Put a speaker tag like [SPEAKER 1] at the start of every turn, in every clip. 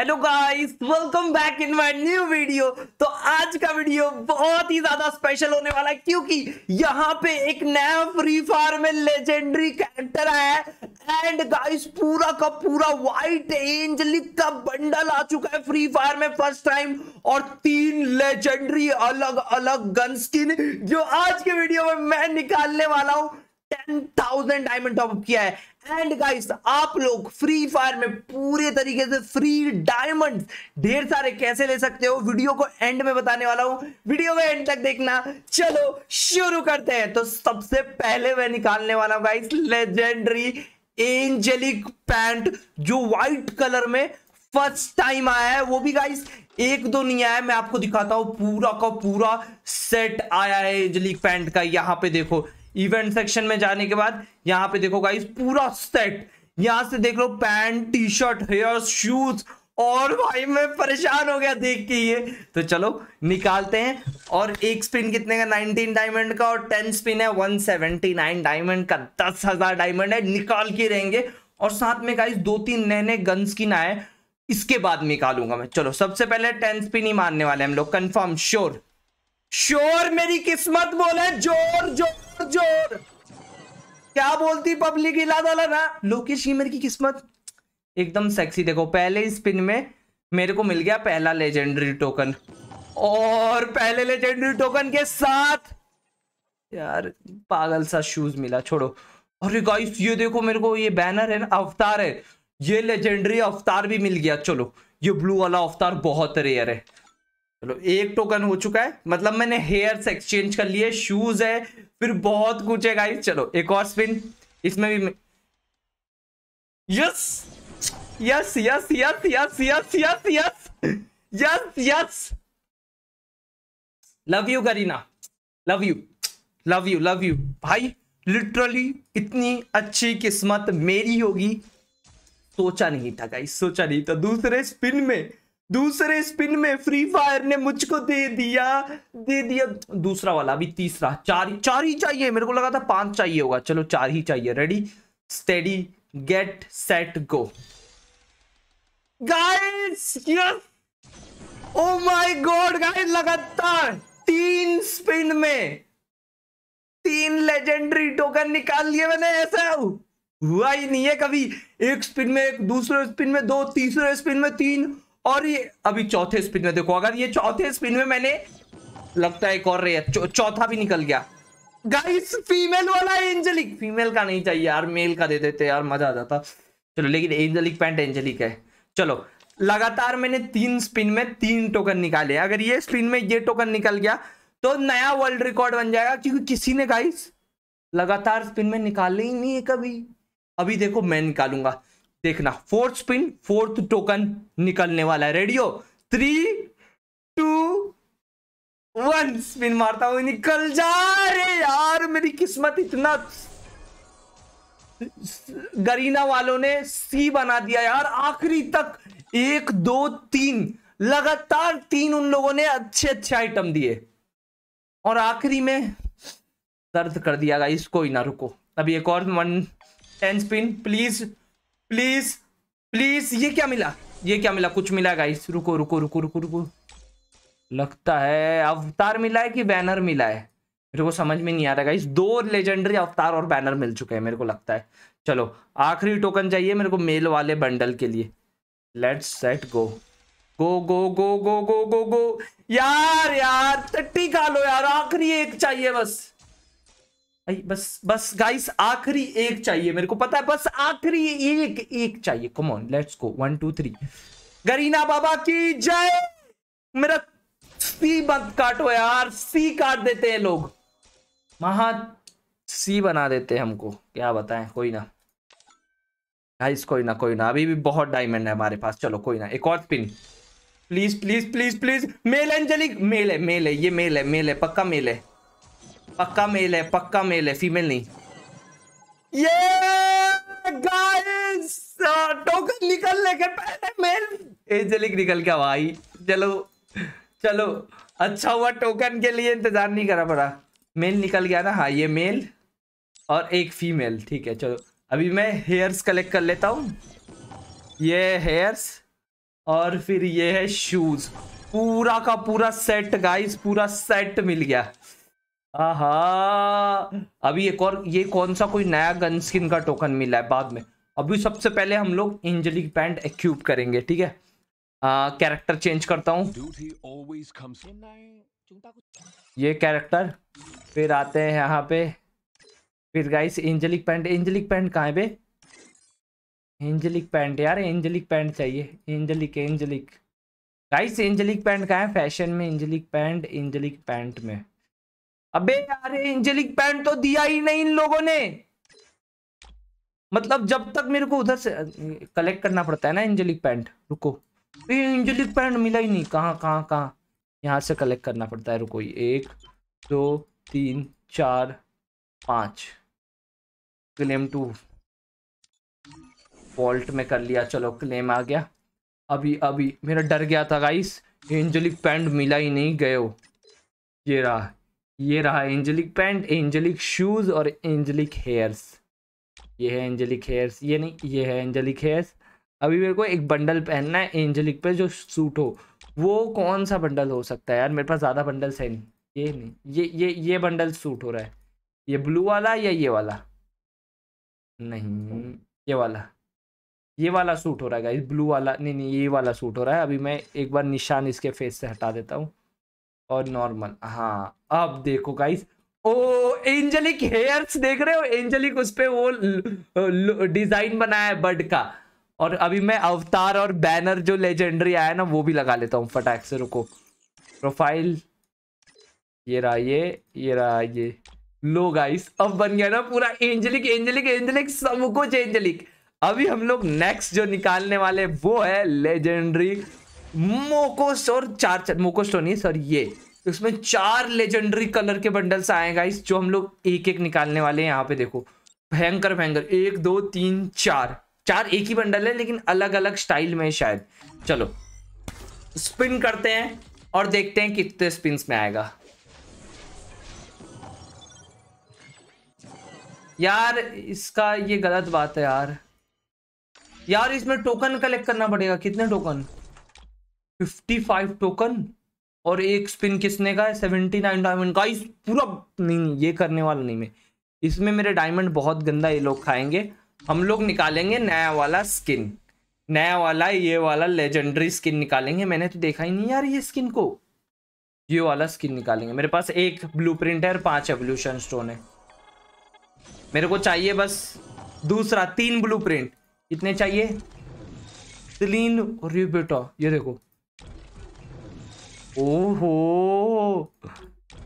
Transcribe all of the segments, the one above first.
[SPEAKER 1] hello guys welcome back in my new video तो आज का वीडियो बहुत ही ज्यादा स्पेशल होने वाला है क्योंकि यहाँ पे एक नया फ्री फायर में लेजेंडरी कैरेक्टर आया है एंड गाइस पूरा का पूरा व्हाइट एंजलिक का बंडल आ चुका है फ्री फायर में फर्स्ट टाइम और तीन लेजेंडरी अलग अलग गन स्किन जो आज के वीडियो में मैं निकालने वाला हूँ 10,000 डायमंड टॉप अप किया है एंड गाइस आप लोग फ्री फायर में पूरे तरीके से फ्री डायमंड ढेर सारे कैसे ले सकते हो वीडियो को एंड में बताने वाला हूं वीडियो को एंड तक देखना चलो शुरू करते हैं तो सबसे पहले मैं निकालने वाला हूं गाइस लेजेंडरी एंजेलिक पैंट जो व्हाइट कलर में फर्स्ट टाइम आया है वो भी गाइस एक दो नहीं आया मैं आपको दिखाता हूं पूरा का पूरा सेट आया है एंजेलिक पैंट का यहां पे देखो इवेंट सेक्शन में जाने के बाद यहाँ पे देखो गाइस पूरा सेट यहाँ से देख लो pant T shirt hair shoes और भाई मैं परेशान हो गया देख के ये तो चलो निकालते हैं और एक स्पिन कितने का 19 डायमंड का और 10 स्पिन है 179 डायमंड का दस हजार डायमंड है निकाल के रहेंगे और साथ में गाइस दो तीन नए नए गन स्किन आए इसके बाद निकालूंगा मैं चलो सबसे पहले टेन स्पिन ही मानने वाले हम लोग कंफर्म श्योर शोर मेरी किस्मत बोले जोर जोर जोर क्या बोलती पब्लिक इला वाला ना लोकेश ही मेरी की किस्मत एकदम सेक्सी देखो पहले स्पिन में मेरे को मिल गया पहला लेजेंडरी टोकन और पहले लेजेंडरी टोकन के साथ यार पागल सा शूज मिला छोड़ो अरे गाइस ये देखो मेरे को ये बैनर है ना अवतार है ये लेजेंडरी अवतार भी मिल गया चलो ये ब्लू वाला अवतार बहुत रेयर है चलो एक टोकन हो चुका है मतलब मैंने हेयर्स एक्सचेंज कर लिए शूज है फिर बहुत कुछ है गाइस चलो एक और स्पिन इसमें भी yes yes yes yes yes yes yes yes yes yes love you Garena love you love you love you भाई लिटरली इतनी अच्छी किस्मत मेरी होगी सोचा नहीं था गाइस सोचा नहीं था दूसरे स्पिन में दूसरे स्पिन में फ्री फायर ने मुझको दे दिया दे दिया दूसरा वाला अभी तीसरा चार चार ही चाहिए मेरे को लगा था पांच चाहिए होगा चलो चार ही चाहिए ready steady get set go guys oh my God guys लगातार तीन स्पिन में तीन लेजेंडरी टोकन निकाल लिए मैंने ऐसा हुआ ही नहीं है कभी एक स्पिन में एक दूसरे स्पिन में दो तीसरे स्पिन में तीन और ये अभी चौथे स्पिन में देखो अगर ये चौथे स्पिन में मैंने लगता है एक और रेयर चौथा भी निकल गया गाइस फीमेल वाला एंजलिक फीमेल का नहीं चाहिए यार मेल का दे देते यार मजा आ जाता चलो लेकिन एंजलिक पैंट एंजलिक है चलो लगातार मैंने तीन स्पिन में तीन टोकन निकाले अगर ये स्पिन में ये टोकन निकल गया तो नया वर्ल्ड रिकॉर्ड बन जाएगा क्योंकि किसी ने गाइस लगातार स्पिन में निकाले ही नहीं है कभी अभी देखो मैं निकालूंगा देखना फोर्थ स्पिन फोर्थ टोकन निकलने वाला है radio three two one spin मारता हुआ निकल जा रे यार मेरी किस्मत इतना गरीना वालों ने सी बना दिया यार आखिरी तक एक दो तीन लगातार तीन उन लोगों ने अच्छे अच्छे आइटम दिए और आखिरी में दर्द कर दिया गया इसको ही ना रुको अभी एक और one ten spin please please please ये क्या मिला ये क्या मिला कुछ मिला गाइस रुको रुको रुको रुको रुको लगता है अवतार मिला है कि बैनर मिला है मेरे को समझ में नहीं आ रहा गाइस दो लेजेंडरी अवतार और बैनर मिल चुके हैं मेरे को लगता है चलो आखिरी टोकन चाहिए मेरे को मेल वाले बंडल के लिए लेट्स सेट गो गो गो गो गो गो गो गो यार यार टट्टी खा लो यार आखिरी एक चाहिए बस भाई बस बस गाइस आखिरी एक चाहिए मेरे को पता है बस आखिरी एक एक चाहिए come on let's go one two three Garena बाबा की जय मेरा सी बंद काटो यार सी काट देते हैं लोग महा सी बना देते हैं हमको क्या बताएं कोई ना गाइस कोई ना कोई ना अभी भी बहुत डायमंड है हमारे पास चलो कोई ना एक और pin please please please please male angelic male है मेल है ये मेल है मेल है पक्का मेल है पक्का मेल है पक्का मेल है फीमेल नहीं ये गाइस टोकन निकलने के पहले मेल एंजेलिक निकल गया भाई चलो चलो अच्छा हुआ टोकन के लिए इंतजार नहीं करा पड़ा मेल निकल गया ना हाँ ये मेल और एक फीमेल ठीक है चलो अभी मैं हेयर्स कलेक्ट कर लेता हूँ ये हेयर्स और फिर ये है शूज पूरा का पूरा सेट गाइस पूरा सेट मिल गया अभी एक और ये कौन सा कोई नया गन स्किन का टोकन मिला है बाद में अभी सबसे पहले हम लोग एंजलिक पैंट एक्यूब करेंगे ठीक है कैरेक्टर चेंज करता हूँ ये कैरेक्टर फिर आते हैं यहाँ पे फिर guys angelic pant angelic pant कहाँ है एंजलिक पैंट यार एंजलिक पैंट चाहिए angelic angelic guys angelic pant कहाँ है फैशन में एंजलिक पैंट एंजलिक पैंट में अबे यार एंजेलिक पैंट तो दिया ही नहीं इन लोगों ने मतलब जब तक मेरे को उधर से कलेक्ट करना पड़ता है ना एंजेलिक पैंट रुको एंजेलिक तो पैंट मिला ही नहीं कहाँ कहाँ कहाँ यहाँ से कलेक्ट करना पड़ता है रुको एक दो तीन चार पाँच क्लेम टू वॉल्ट में कर लिया चलो क्लेम आ गया अभी अभी मेरा डर गया था गाइस एंजेलिक पैंट मिला ही नहीं गए हो ये रहा ये रहा एंजलिक पैंट एंजलिक शूज़ और एंजलिक हेयर्स ये है एंजलिक हेयर्स ये नहीं ये है एंजलिक हेयर्स अभी मेरे को एक बंडल पहनना है एंजलिक पे जो सूट हो वो कौन सा बंडल हो सकता है यार मेरे पास ज़्यादा बंडल्स है नहीं ये नहीं ये ये ये बंडल सूट हो रहा है ये ब्लू वाला या ये वाला नहीं ये वाला ये वाला सूट हो रहा है ब्लू वाला नहीं नहीं ये वाला सूट हो रहा है अभी मैं एक बार निशान इसके फेस से हटा देता हूँ और नॉर्मल हाँ अब देखो गाइस ओ एंजलिक हेयर्स देख रहे हो एंजलिक उस पर वो डिजाइन बनाया है बर्ड का और अभी मैं अवतार और बैनर जो लेजेंडरी आया ना वो भी लगा लेता हूँ फटाक से रुको प्रोफाइल ये रहा ये ये रहा ये लो गाइस अब बन गया ना पूरा एंजलिक एंजलिक एंजलिक सब कुछ एंजलिक अभी हम लोग नेक्स्ट जो निकालने वाले वो है लेजेंडरी मोकोस और चार, चार मोकोस तो नहीं सर ये इसमें चार लेजेंडरी कलर के बंडल्स आए गाइस जो हम लोग एक एक निकालने वाले हैं यहाँ पे देखो भयंकर भयंकर एक दो तीन चार चार एक ही बंडल है लेकिन अलग अलग स्टाइल में शायद चलो स्पिन करते हैं और देखते हैं कितने स्पिन में आएगा यार इसका ये गलत बात है यार यार इसमें टोकन कलेक्ट करना पड़ेगा कितने टोकन फिफ्टी फाइव टोकन और एक स्पिन किसने का है नाइन डायमंड का इस पूरा नहीं ये करने वाला नहीं मैं इसमें मेरे डायमंड बहुत गंदा ये लोग खाएंगे हम लोग निकालेंगे नया वाला स्किन नया वाला ये वाला लेजेंडरी स्किन निकालेंगे मैंने तो देखा ही नहीं यार ये स्किन को ये वाला स्किन निकालेंगे मेरे पास एक ब्लू प्रिंट है और पांच एवोल्यूशन स्टोन है मेरे को चाहिए बस दूसरा तीन ब्लू प्रिंट कितने चाहिए तीन और ये बेटा ये देखो ओहो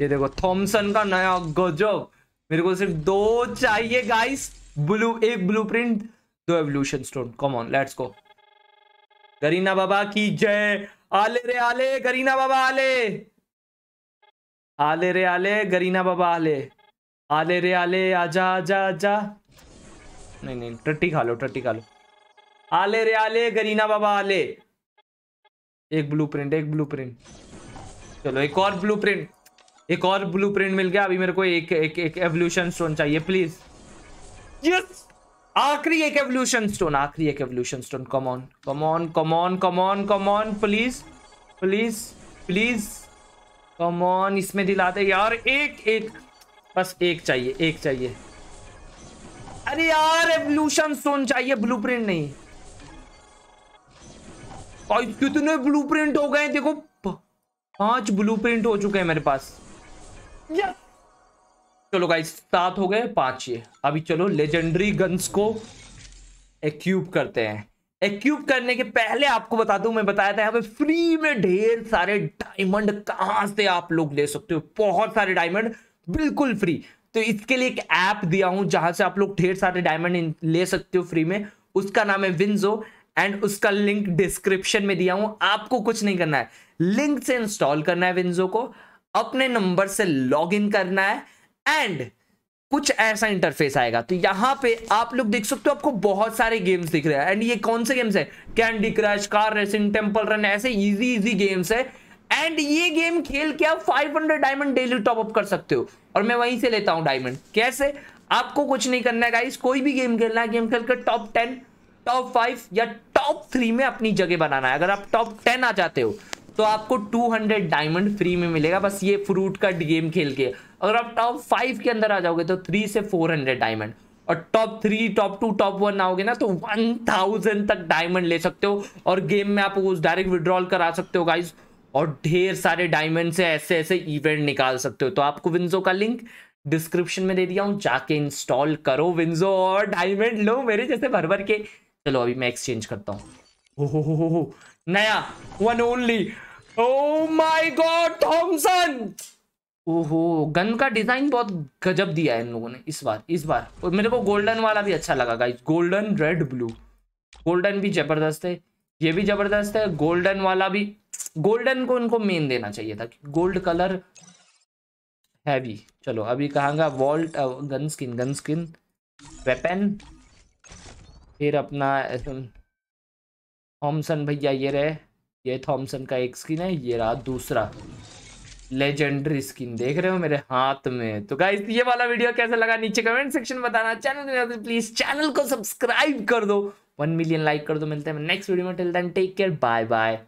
[SPEAKER 1] ये देखो थॉमसन का नया गजब मेरे को सिर्फ दो चाहिए गाइस ब्लू एक ब्लूप्रिंट दो evolution stone come on let's go Garena बाबा की जय आले रे आले गरीना बाबा आले आले रे आले गरीना बाबा आले आले रे आले आजा आजा आजा नहीं नहीं टट्टी खा लो टट्टी खा लो आले रे आले गरीना बाबा आले एक ब्लूप्रिंट एक ब्लूप्रिंट चलो एक और ब्लूप्रिंट एक और ब्लूप्रिंट मिल गया अभी मेरे को एक एक एक एवोल्यूशन स्टोन चाहिए प्लीज यस आखिरी एक एवोल्यूशन स्टोन आखिरी एक evolution stone come on come on come on come on come on please please please come on इसमें दिला दे यार एक एक बस एक चाहिए एक चाहिए अरे यार एवोल्यूशन स्टोन चाहिए ब्लूप्रिंट नहीं और कितने ब्लूप्रिंट हो गए देखो पांच ब्लू हो चुके हैं मेरे पास चलो गाइस सात हो गए पांच ये अभी चलो लेजेंडरी गन्स को एक्यूब करते हैं एक्यूब करने के पहले आपको बता दूं मैं बताया था हमें फ्री में ढेर सारे डायमंड कहां से आप लोग ले सकते हो बहुत सारे डायमंड बिल्कुल फ्री तो इसके लिए एक ऐप दिया हूं जहां से आप लोग ढेर सारे डायमंड ले सकते हो फ्री में उसका नाम है विंजो एंड उसका लिंक डिस्क्रिप्शन में दिया हूं आपको कुछ नहीं करना है लिंक से इंस्टॉल करना है विंजो को अपने नंबर से लॉग इन करना है एंड कुछ ऐसा इंटरफेस आएगा तो यहाँ पे आप लोग देख सकते हो आपको बहुत सारे गेम्स दिख रहे हैं एंड ये कौन से गेम्स है candy crush car racing temple run ऐसे इजी इजी गेम्स है एंड ये गेम खेल के आप 500 डायमंड डेली टॉप अप कर सकते हो और मैं वहीं से लेता हूँ डायमंड कैसे आपको कुछ नहीं करना है गाइस कोई भी गेम खेलना है गेम खेल टॉप टेन टॉप फाइव या टॉप थ्री में अपनी जगह बनाना है अगर आप टॉप टेन आ जाते हो तो आपको 200 डायमंड फ्री में मिलेगा बस ये फ्रूट का गेम खेल के अगर आप टॉप फाइव के अंदर आ जाओगे तो थ्री से फोर हंड्रेड डायमंड और top three top two top one आओगे ना तो वन थाउजेंड तक डायमंड ले सकते हो और गेम में आप उस डायरेक्ट विड्रॉल करा सकते हो गाइज और ढेर सारे डायमंड से ऐसे ऐसे इवेंट निकाल सकते हो तो आपको विंजो का लिंक डिस्क्रिप्शन में दे दिया हूँ जाके इंस्टॉल करो विंजो और डायमंड लो मेरे जैसे भर भर के चलो अभी मैं एक्सचेंज करता हूँ नया one only oh my God Thomson ओहो गन का डिजाइन बहुत गजब दिया है इन लोगों ने इस बार इस बार और मेरे को गोल्डन वाला भी अच्छा लगा guys golden red blue golden भी जबरदस्त है ये भी जबरदस्त है गोल्डन वाला भी गोल्डन को इनको मेन देना चाहिए था गोल्ड कलर हैवी चलो अभी कहाँगा vault gun skin gun skin weapon फिर अपना थॉमसन भैया ये रहे ये थॉमसन का एक स्किन है ये रहा दूसरा लेजेंडरी स्किन देख रहे हो मेरे हाथ में तो गाइस ये वाला वीडियो कैसा लगा नीचे कमेंट सेक्शन बताना चैनल प्लीज चैनल को सब्सक्राइब कर दो वन मिलियन लाइक कर दो मिलते हैं नेक्स्ट वीडियो में till then take care bye bye